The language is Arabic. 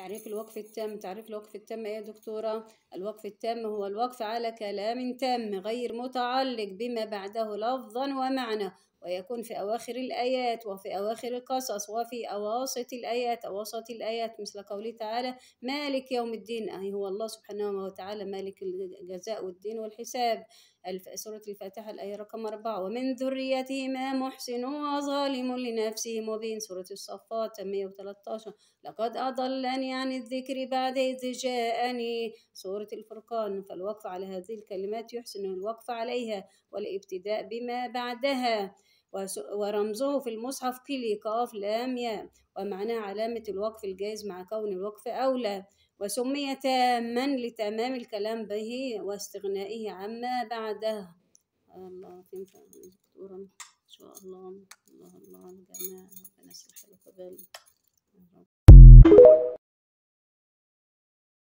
تعريف الوقف التام تعريف الوقف التام ايه يا دكتورة الوقف التام هو الوقف على كلام تام غير متعلق بما بعده لفظا ومعنى ويكون في أواخر الآيات وفي أواخر القصص وفي أواسط الآيات أواسط الآيات مثل قوله تعالى مالك يوم الدين أي هو الله سبحانه وتعالى مالك الجزاء والدين والحساب سورة الفاتحة الآية رقم أربعة ومن ذريتهما محسن وظالم لنفسه مبين سورة الصفات 113 لقد أضلني عن الذكر بعد إذ جاءني سورة الفرقان فالوقف على هذه الكلمات يحسن الوقف عليها والابتداء بما بعدها ورمزه في المصحف كلي قاف لام ياء ومعناه علامة الوقف الجائز مع كون الوقف أولى وسمي تاما لتمام الكلام به واستغنائه عما بعده الله تنفع دكتورة إن شاء الله الله الله الجماعة ربنا يصلح لكم